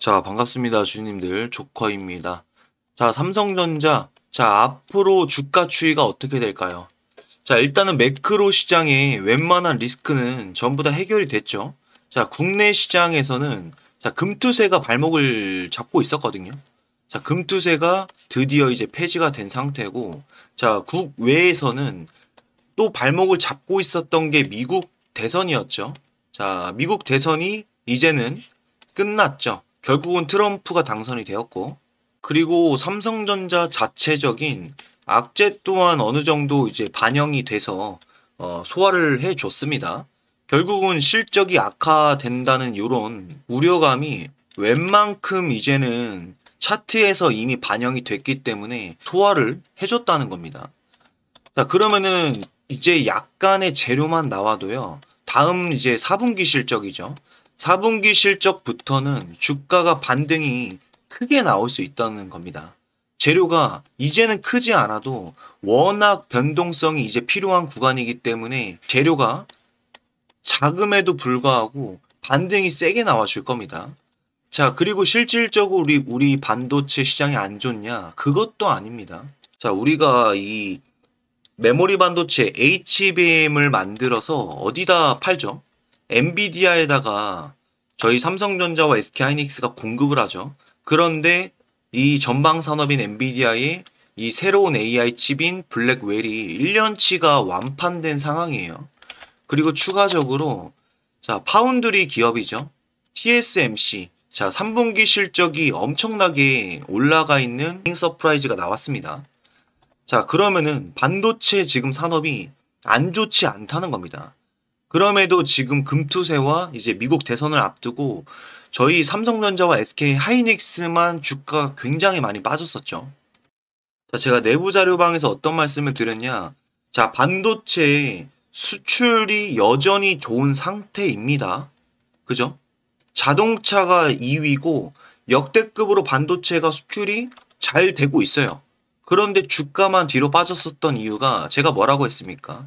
자, 반갑습니다. 주님들. 조커입니다. 자, 삼성전자. 자, 앞으로 주가 추이가 어떻게 될까요? 자, 일단은 매크로 시장에 웬만한 리스크는 전부 다 해결이 됐죠. 자, 국내 시장에서는 자, 금투세가 발목을 잡고 있었거든요. 자, 금투세가 드디어 이제 폐지가 된 상태고, 자, 국외에서는 또 발목을 잡고 있었던 게 미국 대선이었죠. 자, 미국 대선이 이제는 끝났죠. 결국은 트럼프가 당선이 되었고 그리고 삼성전자 자체적인 악재 또한 어느 정도 이제 반영이 돼서 어, 소화를 해줬습니다. 결국은 실적이 악화된다는 이런 우려감이 웬만큼 이제는 차트에서 이미 반영이 됐기 때문에 소화를 해줬다는 겁니다. 자, 그러면은 이제 약간의 재료만 나와도요. 다음 이제 4분기 실적이죠. 4분기 실적부터는 주가가 반등이 크게 나올 수 있다는 겁니다. 재료가 이제는 크지 않아도 워낙 변동성이 이제 필요한 구간이기 때문에 재료가 자금에도 불구하고 반등이 세게 나와줄 겁니다. 자, 그리고 실질적으로 우리, 우리 반도체 시장이 안 좋냐? 그것도 아닙니다. 자, 우리가 이 메모리 반도체 HBM을 만들어서 어디다 팔죠? 엔비디아에다가 저희 삼성전자와 SK하이닉스가 공급을 하죠. 그런데 이 전방 산업인 엔비디아의 이 새로운 AI 칩인 블랙웰이 1년치가 완판된 상황이에요. 그리고 추가적으로 자, 파운드리 기업이죠. TSMC. 자, 3분기 실적이 엄청나게 올라가 있는 서프라이즈가 나왔습니다. 자, 그러면은 반도체 지금 산업이 안 좋지 않다는 겁니다. 그럼에도 지금 금투세와 이제 미국 대선을 앞두고 저희 삼성전자와 SK 하이닉스만 주가가 굉장히 많이 빠졌었죠. 자, 제가 내부 자료방에서 어떤 말씀을 드렸냐. 자, 반도체 수출이 여전히 좋은 상태입니다. 그죠? 자동차가 2위고 역대급으로 반도체가 수출이 잘 되고 있어요. 그런데 주가만 뒤로 빠졌었던 이유가 제가 뭐라고 했습니까?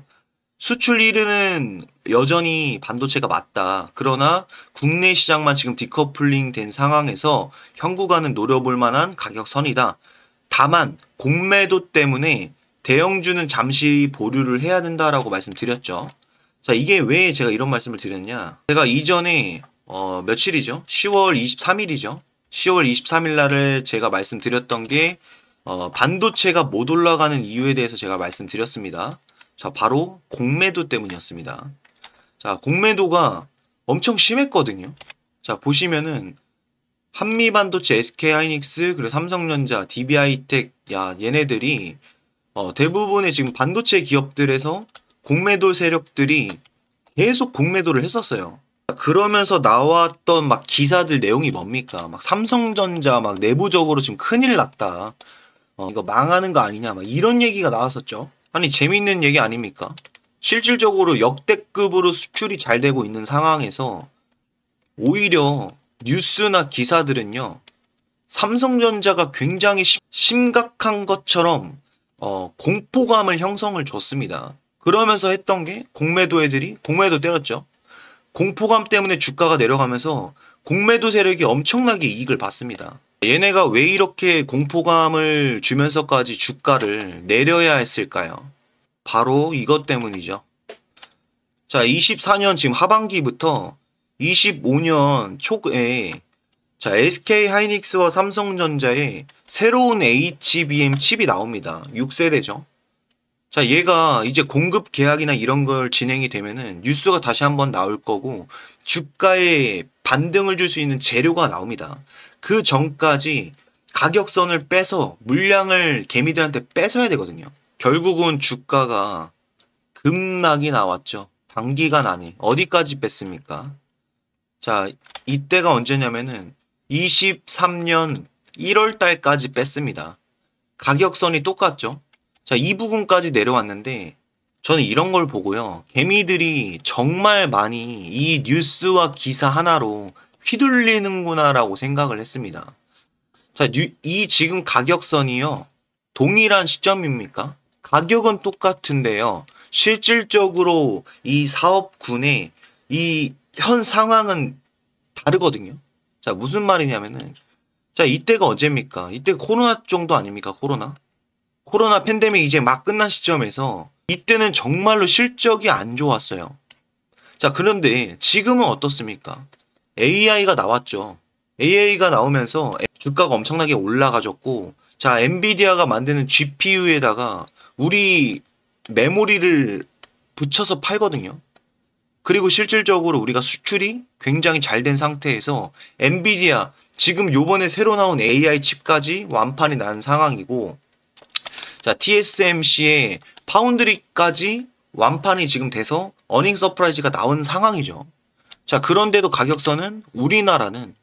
수출 1위는 여전히 반도체가 맞다. 그러나 국내 시장만 지금 디커플링 된 상황에서 현구가는 노려볼 만한 가격선이다. 다만 공매도 때문에 대형주는 잠시 보류를 해야 된다라고 말씀드렸죠. 자, 이게 왜 제가 이런 말씀을 드렸냐. 제가 이전에 어, 며칠이죠? 10월 23일이죠. 10월 23일 날을 제가 말씀드렸던 게 어, 반도체가 못 올라가는 이유에 대해서 제가 말씀드렸습니다. 자, 바로 공매도 때문이었습니다. 자, 공매도가 엄청 심했거든요. 자, 보시면은 한미반도체, SK하이닉스, 그리고 삼성전자, DB하이텍, 야, 얘네들이 어, 대부분의 지금 반도체 기업들에서 공매도 세력들이 계속 공매도를 했었어요. 그러면서 나왔던 막 기사들 내용이 뭡니까? 막 삼성전자 막 내부적으로 지금 큰일 났다. 어, 이거 망하는 거 아니냐. 막 이런 얘기가 나왔었죠. 아니 재미있는 얘기 아닙니까? 실질적으로 역대급으로 수출이 잘 되고 있는 상황에서 오히려 뉴스나 기사들은요. 삼성전자가 굉장히 심각한 것처럼 어, 공포감을 형성을 줬습니다. 그러면서 했던 게 공매도 애들이 공매도 때렸죠. 공포감 때문에 주가가 내려가면서 공매도 세력이 엄청나게 이익을 봤습니다. 얘네가 왜 이렇게 공포감을 주면서까지 주가를 내려야 했을까요? 바로 이것 때문이죠. 자, 24년 지금 하반기부터 25년 초에 자, SK 하이닉스와 삼성전자의 새로운 HBM 칩이 나옵니다. 6세대죠. 자, 얘가 이제 공급 계약이나 이런 걸 진행이 되면은 뉴스가 다시 한번 나올 거고 주가에 반등을 줄 수 있는 재료가 나옵니다. 그 전까지 가격선을 빼서 물량을 개미들한테 뺏어야 되거든요. 결국은 주가가 급락이 나왔죠. 단기간 안에 어디까지 뺐습니까? 자, 이때가 언제냐면은 23년 1월 달까지 뺐습니다. 가격선이 똑같죠. 자, 이 부분까지 내려왔는데 저는 이런 걸 보고요. 개미들이 정말 많이 이 뉴스와 기사 하나로 휘둘리는구나라고 생각을 했습니다. 자, 이 지금 가격선이요. 동일한 시점입니까? 가격은 똑같은데요. 실질적으로 이 사업군의 이 현 상황은 다르거든요. 자, 무슨 말이냐면은 자, 이때가 언제입니까? 이때 코로나 정도 아닙니까? 코로나? 코로나 팬데믹 이제 막 끝난 시점에서 이때는 정말로 실적이 안 좋았어요. 자, 그런데 지금은 어떻습니까? AI가 나왔죠. AI가 나오면서 주가가 엄청나게 올라가졌고, 자, 엔비디아가 만드는 GPU에다가 우리 메모리를 붙여서 팔거든요. 그리고 실질적으로 우리가 수출이 굉장히 잘 된 상태에서 엔비디아, 지금 요번에 새로 나온 AI 칩까지 완판이 난 상황이고, 자, TSMC의 파운드리까지 완판이 지금 돼서 어닝 서프라이즈가 나온 상황이죠. 자, 그런데도 가격선은 우리나라는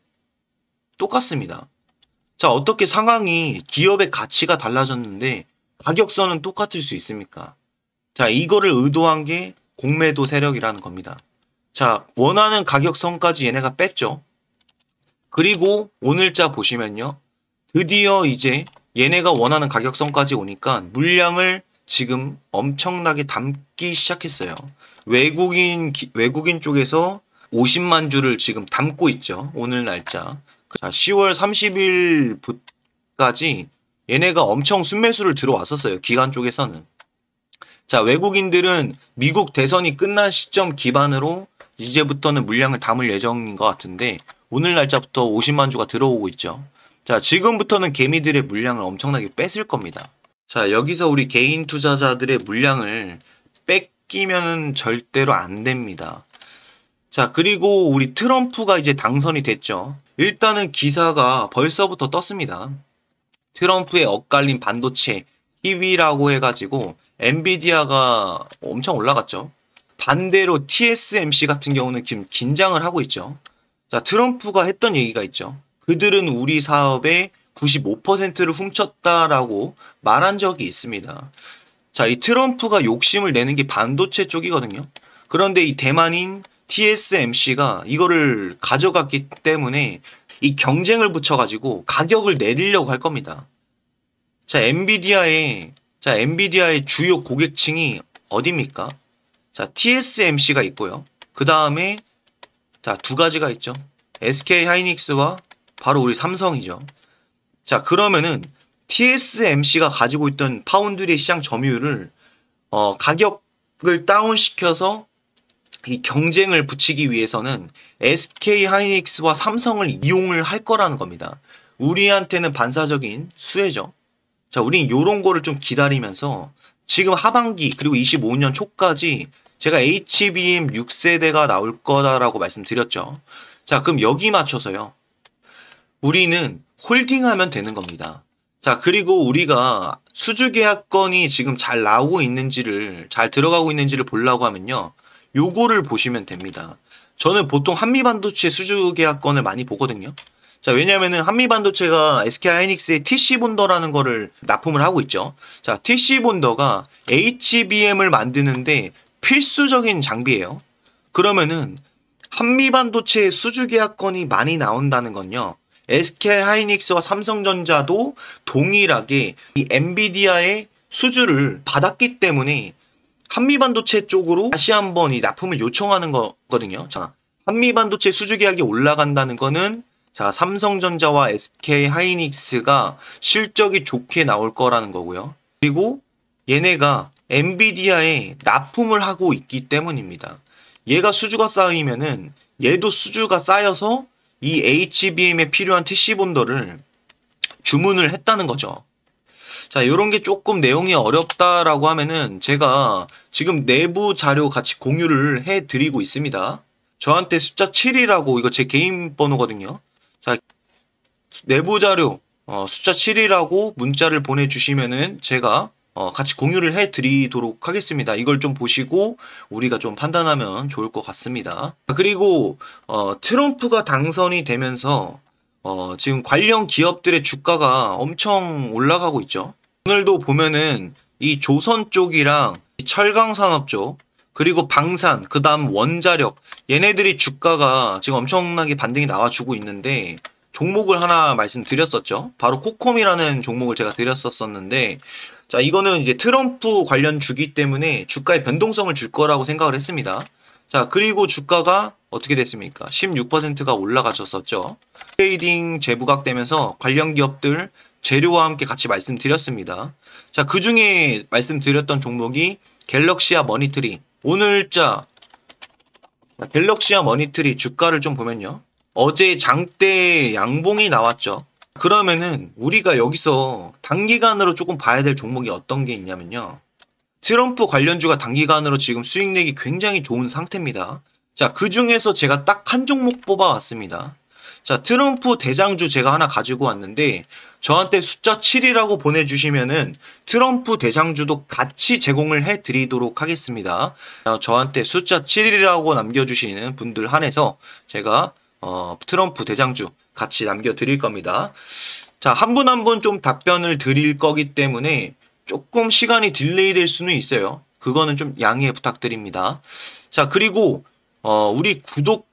똑같습니다. 자, 어떻게 상황이 기업의 가치가 달라졌는데 가격선은 똑같을 수 있습니까? 자, 이거를 의도한 게 공매도 세력이라는 겁니다. 자, 원하는 가격선까지 얘네가 뺐죠. 그리고 오늘자 보시면요. 드디어 이제 얘네가 원하는 가격선까지 오니까 물량을 지금 엄청나게 담기 시작했어요. 외국인, 외국인 쪽에서 50만 주를 지금 담고 있죠. 오늘 날짜. 자, 10월 30일까지 얘네가 엄청 순매수를 들어왔었어요. 기관 쪽에서는. 자, 외국인들은 미국 대선이 끝난 시점 기반으로 이제부터는 물량을 담을 예정인 것 같은데 오늘 날짜부터 50만 주가 들어오고 있죠. 자, 지금부터는 개미들의 물량을 엄청나게 뺏을 겁니다. 자, 여기서 우리 개인 투자자들의 물량을 뺏기면 절대로 안 됩니다. 자, 그리고 우리 트럼프가 이제 당선이 됐죠. 일단은 기사가 벌써부터 떴습니다. 트럼프의 엇갈린 반도체 1위라고 해가지고 엔비디아가 엄청 올라갔죠. 반대로 TSMC 같은 경우는 지금 긴장을 하고 있죠. 자, 트럼프가 했던 얘기가 있죠. 그들은 우리 사업에 95%를 훔쳤다라고 말한 적이 있습니다. 자, 이 트럼프가 욕심을 내는 게 반도체 쪽이거든요. 그런데 이 대만인 TSMC가 이거를 가져갔기 때문에 이 경쟁을 붙여가지고 가격을 내리려고 할 겁니다. 자, 엔비디아의, 자, 엔비디아의 주요 고객층이 어딥니까 자, TSMC가 있고요. 그 다음에, 자, 두 가지가 있죠. SK 하이닉스와 바로 우리 삼성이죠. 자, 그러면은 TSMC가 가지고 있던 파운드리 시장 점유율을, 어, 가격을 다운시켜서 이 경쟁을 붙이기 위해서는 SK 하이닉스와 삼성을 이용을 할 거라는 겁니다. 우리한테는 반사적인 수혜죠. 자, 우린 요런 거를 좀 기다리면서 지금 하반기 그리고 25년 초까지 제가 HBM 6세대가 나올 거다라고 말씀드렸죠. 자, 그럼 여기 맞춰서요. 우리는 홀딩하면 되는 겁니다. 자, 그리고 우리가 수주 계약건이 지금 잘 나오고 있는지를, 잘 들어가고 있는지를 보려고 하면요. 요거를 보시면 됩니다. 저는 보통 한미반도체 수주 계약권을 많이 보거든요. 자, 왜냐면은 한미반도체가 SK 하이닉스의 TC 본더라는 거를 납품을 하고 있죠. 자, TC 본더가 HBM을 만드는데 필수적인 장비예요. 그러면은 한미반도체 수주 계약권이 많이 나온다는 건요. SK 하이닉스와 삼성전자도 동일하게 이 엔비디아의 수주를 받았기 때문에 한미 반도체 쪽으로 다시 한번 이 납품을 요청하는 거거든요. 자, 한미 반도체 수주 계약이 올라간다는 거는 자, 삼성전자와 SK 하이닉스가 실적이 좋게 나올 거라는 거고요. 그리고 얘네가 엔비디아에 납품을 하고 있기 때문입니다. 얘가 수주가 쌓이면은 얘도 수주가 쌓여서 이 HBM에 필요한 TC 본더를 주문을 했다는 거죠. 자, 요런 게 조금 내용이 어렵다라고 하면은 제가 지금 내부 자료 같이 공유를 해 드리고 있습니다. 저한테 숫자 7이라고 이거 제 개인 번호거든요. 자, 내부 자료 어, 숫자 7이라고 문자를 보내 주시면은 제가 어, 같이 공유를 해 드리도록 하겠습니다. 이걸 좀 보시고 우리가 좀 판단하면 좋을 것 같습니다. 그리고 어, 트럼프가 당선이 되면서 어, 지금 관련 기업들의 주가가 엄청 올라가고 있죠. 오늘도 보면은 이 조선 쪽이랑 철강 산업 쪽 그리고 방산 그다음 원자력 얘네들이 주가가 지금 엄청나게 반등이 나와주고 있는데 종목을 하나 말씀드렸었죠. 바로 코콤이라는 종목을 제가 드렸었었는데 자 이거는 이제 트럼프 관련 주기 때문에 주가의 변동성을 줄 거라고 생각을 했습니다. 자 그리고 주가가 어떻게 됐습니까? 16%가 올라가졌었죠. 트레이딩 재부각되면서 관련 기업들 재료와 함께 같이 말씀드렸습니다. 자, 그 중에 말씀드렸던 종목이 갤럭시아 머니트리. 오늘자 갤럭시아 머니트리 주가를 좀 보면요. 어제 장대 양봉이 나왔죠. 그러면은 우리가 여기서 단기간으로 조금 봐야 될 종목이 어떤 게 있냐면요. 트럼프 관련주가 단기간으로 지금 수익 내기 굉장히 좋은 상태입니다. 자, 그 중에서 제가 딱 한 종목 뽑아왔습니다. 자, 트럼프 대장주 제가 하나 가지고 왔는데 저한테 숫자 7이라고 보내주시면은 트럼프 대장주도 같이 제공을 해드리도록 하겠습니다. 어, 저한테 숫자 7이라고 남겨주시는 분들 한해서 제가 어, 트럼프 대장주 같이 남겨드릴 겁니다. 자, 한 분 한 분 좀 답변을 드릴 거기 때문에 조금 시간이 딜레이 될 수는 있어요. 그거는 좀 양해 부탁드립니다. 자, 그리고, 어, 우리 구독,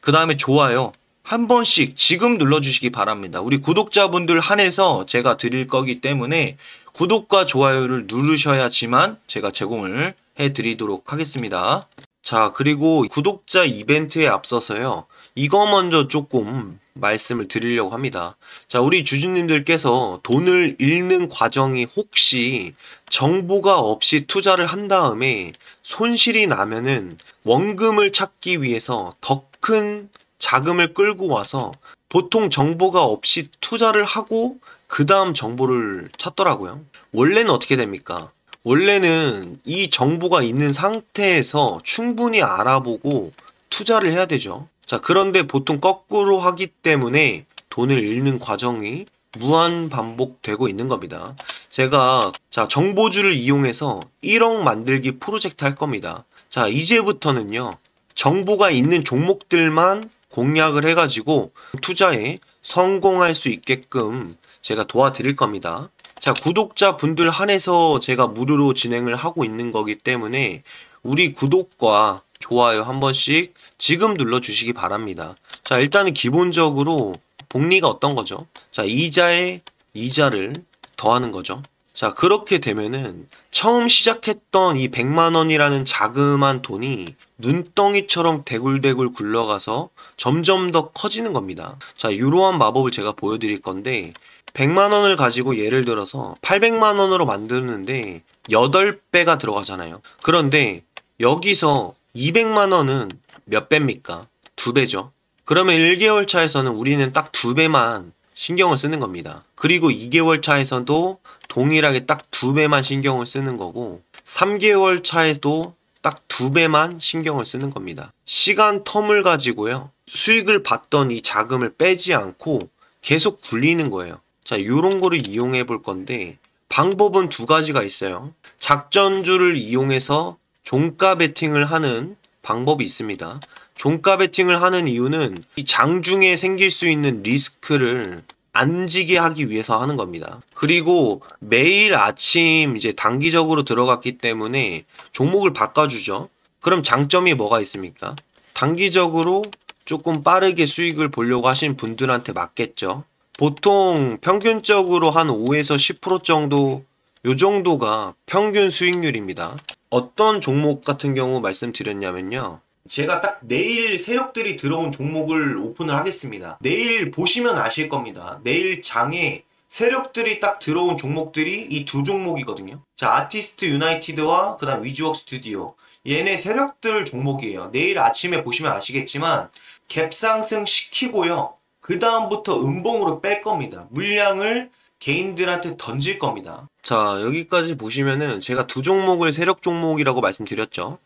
그 다음에 좋아요. 한 번씩 지금 눌러주시기 바랍니다. 우리 구독자분들 한해서 제가 드릴 거기 때문에 구독과 좋아요를 누르셔야지만 제가 제공을 해드리도록 하겠습니다. 자, 그리고 구독자 이벤트에 앞서서요. 이거 먼저 조금 말씀을 드리려고 합니다. 자, 우리 주주님들께서 돈을 잃는 과정이 혹시 정보가 없이 투자를 한 다음에 손실이 나면은 원금을 찾기 위해서 더큰 자금을 끌고 와서 보통 정보가 없이 투자를 하고 그 다음 정보를 찾더라고요. 원래는 어떻게 됩니까? 원래는 이 정보가 있는 상태에서 충분히 알아보고 투자를 해야 되죠. 자, 그런데 보통 거꾸로 하기 때문에 돈을 잃는 과정이 무한 반복되고 있는 겁니다. 제가 자, 정보주를 이용해서 1억 만들기 프로젝트 할 겁니다. 자, 이제부터는요. 정보가 있는 종목들만 공략을 해가지고 투자에 성공할 수 있게끔 제가 도와드릴 겁니다. 자, 구독자 분들 한해서 제가 무료로 진행을 하고 있는 거기 때문에 우리 구독과 좋아요 한 번씩 지금 눌러주시기 바랍니다. 자, 일단은 기본적으로 복리가 어떤 거죠? 자, 이자에 이자를 더하는 거죠. 자, 그렇게 되면은 처음 시작했던 이 100만 원이라는 자그마한 돈이 눈덩이처럼 대굴대굴 굴러가서 점점 더 커지는 겁니다. 자, 이러한 마법을 제가 보여드릴 건데 100만 원을 가지고 예를 들어서 800만 원으로 만드는데 8배가 들어가잖아요. 그런데 여기서 200만 원은 몇 배입니까? 2배죠. 그러면 1개월 차에서는 우리는 딱 2배만 신경을 쓰는 겁니다. 그리고 2개월 차에서도 동일하게 딱 두 배만 신경을 쓰는 거고 3개월 차에도 딱 두 배만 신경을 쓰는 겁니다. 시간 텀을 가지고요. 수익을 받던 이 자금을 빼지 않고 계속 굴리는 거예요. 자, 요런 거를 이용해 볼 건데 방법은 두 가지가 있어요. 작전주를 이용해서 종가 베팅을 하는 방법이 있습니다. 종가 베팅을 하는 이유는 이 장중에 생길 수 있는 리스크를 안 지게 하기 위해서 하는 겁니다. 그리고 매일 아침 이제 단기적으로 들어갔기 때문에 종목을 바꿔주죠. 그럼 장점이 뭐가 있습니까? 단기적으로 조금 빠르게 수익을 보려고 하신 분들한테 맞겠죠. 보통 평균적으로 한 5에서 10% 정도 요 정도가 평균 수익률입니다. 어떤 종목 같은 경우 말씀드렸냐면요. 제가 딱 내일 세력들이 들어온 종목을 오픈을 하겠습니다. 내일 보시면 아실 겁니다. 내일 장에 세력들이 딱 들어온 종목들이 이 두 종목이거든요. 자, 아티스트 유나이티드와 그다음 위즈웍 스튜디오. 얘네 세력들 종목이에요. 내일 아침에 보시면 아시겠지만 갭상승 시키고요. 그다음부터 음봉으로 뺄 겁니다. 물량을 개인들한테 던질 겁니다. 자, 여기까지 보시면은 제가 두 종목을 세력 종목이라고 말씀드렸죠.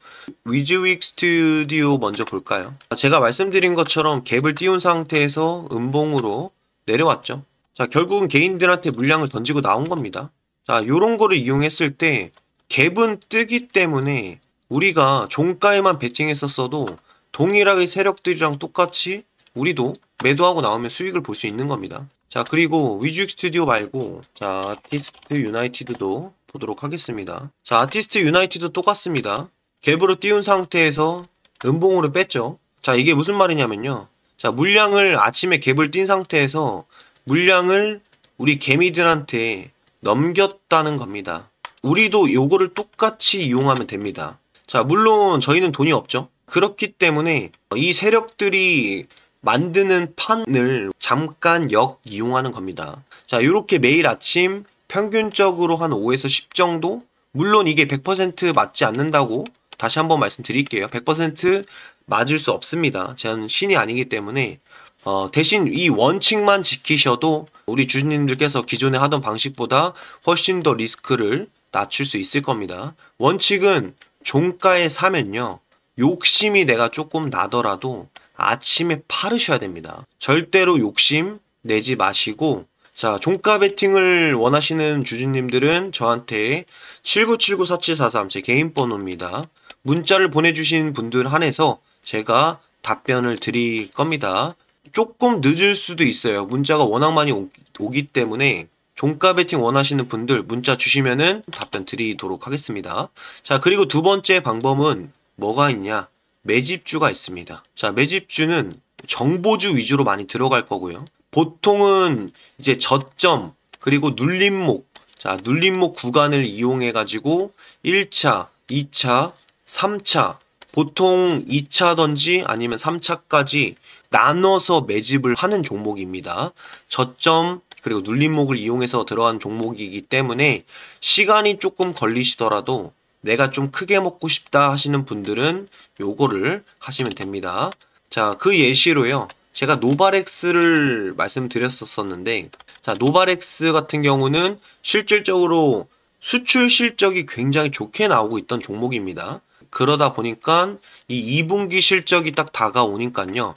위즈윅 스튜디오 먼저 볼까요? 제가 말씀드린 것처럼 갭을 띄운 상태에서 음봉으로 내려왔죠. 자, 결국은 개인들한테 물량을 던지고 나온 겁니다. 자, 요런 거를 이용했을 때 갭은 뜨기 때문에 우리가 종가에만 베팅했었어도 동일하게 세력들이랑 똑같이 우리도 매도하고 나오면 수익을 볼 수 있는 겁니다. 자 그리고 위주익 스튜디오 말고 자 아티스트 유나이티드도 보도록 하겠습니다 자 아티스트 유나이티드 똑같습니다 갭으로 띄운 상태에서 은봉으로 뺐죠 자 이게 무슨 말이냐면요 자 물량을 아침에 갭을 띈 상태에서 물량을 우리 개미들한테 넘겼다는 겁니다 우리도 요거를 똑같이 이용하면 됩니다 자 물론 저희는 돈이 없죠 그렇기 때문에 이 세력들이 만드는 판을 잠깐 역 이용하는 겁니다. 자, 이렇게 매일 아침 평균적으로 한 5에서 10 정도? 물론 이게 100% 맞지 않는다고 다시 한번 말씀드릴게요. 100% 맞을 수 없습니다. 저는 신이 아니기 때문에 어, 대신 이 원칙만 지키셔도 우리 주주님들께서 기존에 하던 방식보다 훨씬 더 리스크를 낮출 수 있을 겁니다. 원칙은 종가에 사면요. 욕심이 내가 조금 나더라도 아침에 파르셔야 됩니다. 절대로 욕심 내지 마시고 자, 종가 베팅을 원하시는 주주님들은 저한테 79794743 제 개인 번호입니다. 문자를 보내주신 분들 한해서 제가 답변을 드릴 겁니다. 조금 늦을 수도 있어요. 문자가 워낙 많이 오, 오기 때문에 종가 베팅 원하시는 분들 문자 주시면은 답변 드리도록 하겠습니다. 자, 그리고 두 번째 방법은 뭐가 있냐? 매집주가 있습니다. 자, 매집주는 정보주 위주로 많이 들어갈 거고요. 보통은 이제 저점 그리고 눌림목 자, 눌림목 구간을 이용해 가지고 1차, 2차, 3차 보통 2차던지 아니면 3차까지 나눠서 매집을 하는 종목입니다. 저점 그리고 눌림목을 이용해서 들어간 종목이기 때문에 시간이 조금 걸리시더라도 내가 좀 크게 먹고 싶다 하시는 분들은 요거를 하시면 됩니다. 자, 그 예시로요. 제가 노바렉스를 말씀드렸었는데 자, 노바렉스 같은 경우는 실질적으로 수출 실적이 굉장히 좋게 나오고 있던 종목입니다. 그러다 보니까 이 2분기 실적이 딱 다가오니까요.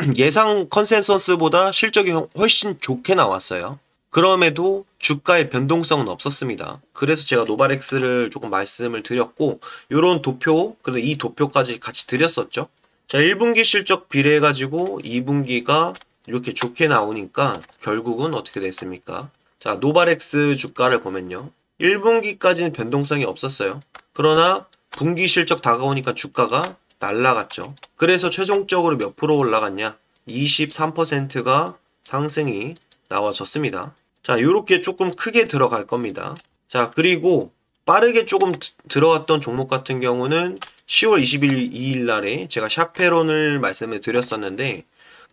예상 컨센서스보다 실적이 훨씬 좋게 나왔어요. 그럼에도 주가의 변동성은 없었습니다. 그래서 제가 노바렉스를 조금 말씀을 드렸고 이런 도표, 그리고 이 도표까지 같이 드렸었죠. 자, 1분기 실적 비례해 가지고 2분기가 이렇게 좋게 나오니까 결국은 어떻게 됐습니까? 자, 노바렉스 주가를 보면요. 1분기까지는 변동성이 없었어요. 그러나 분기 실적 다가오니까 주가가 날라갔죠. 그래서 최종적으로 몇 프로 올라갔냐? 23%가 상승이 나와졌습니다. 자, 이렇게 조금 크게 들어갈 겁니다. 자, 그리고 빠르게 조금 들어왔던 종목 같은 경우는 10월 20일 2일 날에 제가 샤페론을 말씀을 드렸었는데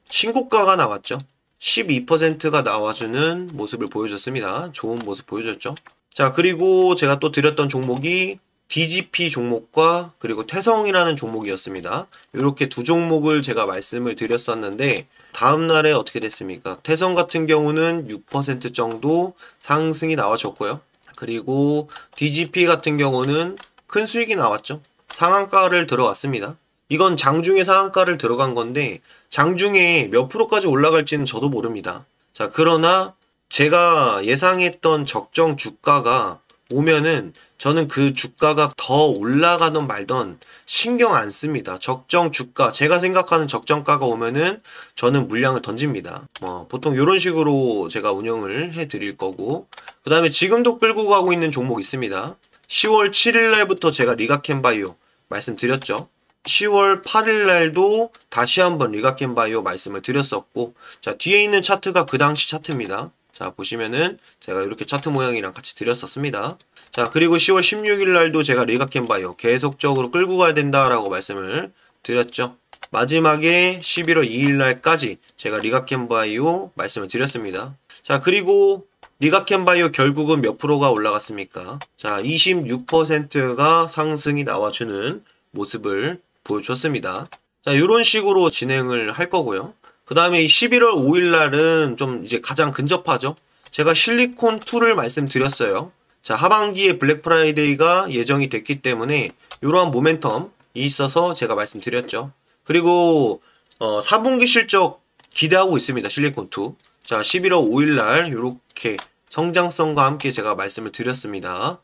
신고가가 나왔죠. 12%가 나와주는 모습을 보여줬습니다. 좋은 모습 보여줬죠. 자, 그리고 제가 또 드렸던 종목이 DGP 종목과 그리고 태성이라는 종목이었습니다. 이렇게 두 종목을 제가 말씀을 드렸었는데 다음 날에 어떻게 됐습니까? 태성 같은 경우는 6% 정도 상승이 나와줬고요. 그리고 DGP 같은 경우는 큰 수익이 나왔죠. 상한가를 들어갔습니다 이건 장중에 상한가를 들어간 건데 장중에 몇 프로까지 올라갈지는 저도 모릅니다. 자, 그러나 제가 예상했던 적정 주가가 오면은 저는 그 주가가 더 올라가든 말던 신경 안 씁니다. 적정 주가, 제가 생각하는 적정가가 오면은 저는 물량을 던집니다. 어, 보통 이런 식으로 제가 운영을 해 드릴 거고, 그 다음에 지금도 끌고 가고 있는 종목 있습니다. 10월 7일 날부터 제가 리가캔바이오 말씀드렸죠. 10월 8일 날도 다시 한번 리가캔바이오 말씀을 드렸었고, 자, 뒤에 있는 차트가 그 당시 차트입니다. 자 보시면은 제가 이렇게 차트 모양이랑 같이 드렸었습니다. 자 그리고 10월 16일 날도 제가 리가캔 바이오 계속적으로 끌고 가야 된다라고 말씀을 드렸죠. 마지막에 11월 2일 날까지 제가 리가캔 바이오 말씀을 드렸습니다. 자 그리고 리가캔 바이오 결국은 몇 프로가 올라갔습니까? 자 26%가 상승이 나와주는 모습을 보여줬습니다. 자 이런 식으로 진행을 할 거고요. 그 다음에 11월 5일 날은 좀 이제 가장 근접하죠. 제가 실리콘 2를 말씀드렸어요. 자, 하반기에 블랙 프라이데이가 예정이 됐기 때문에 이러한 모멘텀이 있어서 제가 말씀드렸죠. 그리고 어, 4분기 실적 기대하고 있습니다. 실리콘 2. 자, 11월 5일 날 이렇게 성장성과 함께 제가 말씀을 드렸습니다.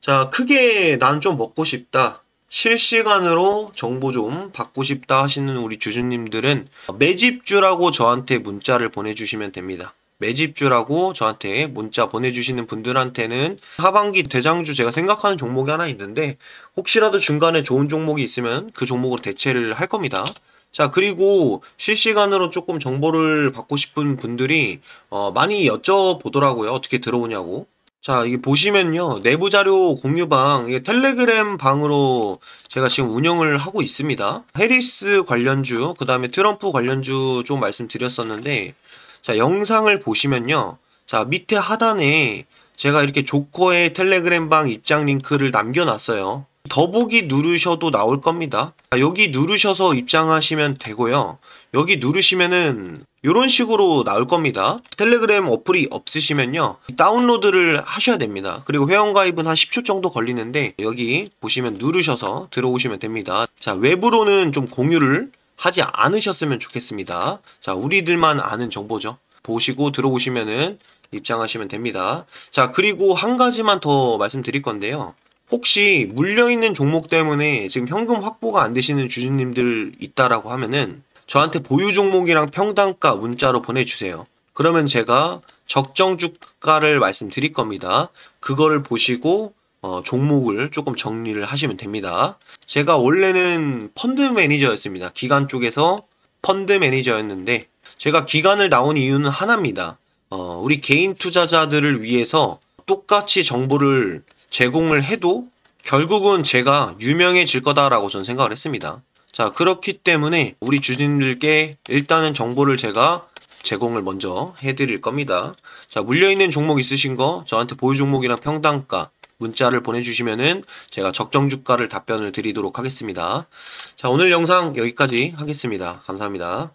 자, 크게 나는 좀 먹고 싶다. 실시간으로 정보 좀 받고 싶다 하시는 우리 주주님들은 매집주라고 저한테 문자를 보내주시면 됩니다. 매집주라고 저한테 문자 보내주시는 분들한테는 하반기 대장주 제가 생각하는 종목이 하나 있는데 혹시라도 중간에 좋은 종목이 있으면 그 종목으로 대체를 할 겁니다. 자 그리고 실시간으로 조금 정보를 받고 싶은 분들이 어, 많이 여쭤보더라고요. 어떻게 들어오냐고. 자, 이게 보시면요. 내부 자료 공유방, 이게 텔레그램 방으로 제가 지금 운영을 하고 있습니다. 해리스 관련주, 그 다음에 트럼프 관련주 좀 말씀드렸었는데, 자, 영상을 보시면요. 자, 밑에 하단에 제가 이렇게 조커의 텔레그램 방 입장 링크를 남겨놨어요. 더보기 누르셔도 나올 겁니다. 자, 여기 누르셔서 입장하시면 되고요. 여기 누르시면은 이런 식으로 나올 겁니다. 텔레그램 어플이 없으시면요. 다운로드를 하셔야 됩니다. 그리고 회원가입은 한 10초 정도 걸리는데 여기 보시면 누르셔서 들어오시면 됩니다. 자, 외부로는 좀 공유를 하지 않으셨으면 좋겠습니다. 자, 우리들만 아는 정보죠. 보시고 들어오시면은 입장하시면 됩니다. 자, 그리고 한 가지만 더 말씀드릴 건데요. 혹시 물려있는 종목 때문에 지금 현금 확보가 안 되시는 주주님들 있다라고 하면은 저한테 보유 종목이랑 평당가 문자로 보내주세요. 그러면 제가 적정 주가를 말씀드릴 겁니다. 그거를 보시고 어, 종목을 조금 정리를 하시면 됩니다. 제가 원래는 펀드 매니저였습니다. 기관 쪽에서 펀드 매니저였는데 제가 기관을 나온 이유는 하나입니다. 어, 우리 개인 투자자들을 위해서 똑같이 정보를 제공을 해도 결국은 제가 유명해질 거다라고 저는 생각을 했습니다. 자, 그렇기 때문에 우리 주주님들께 일단은 정보를 제가 제공을 먼저 해드릴 겁니다. 자, 물려있는 종목 있으신 거 저한테 보유 종목이랑 평당가 문자를 보내주시면은 제가 적정 주가를 답변을 드리도록 하겠습니다. 자, 오늘 영상 여기까지 하겠습니다. 감사합니다.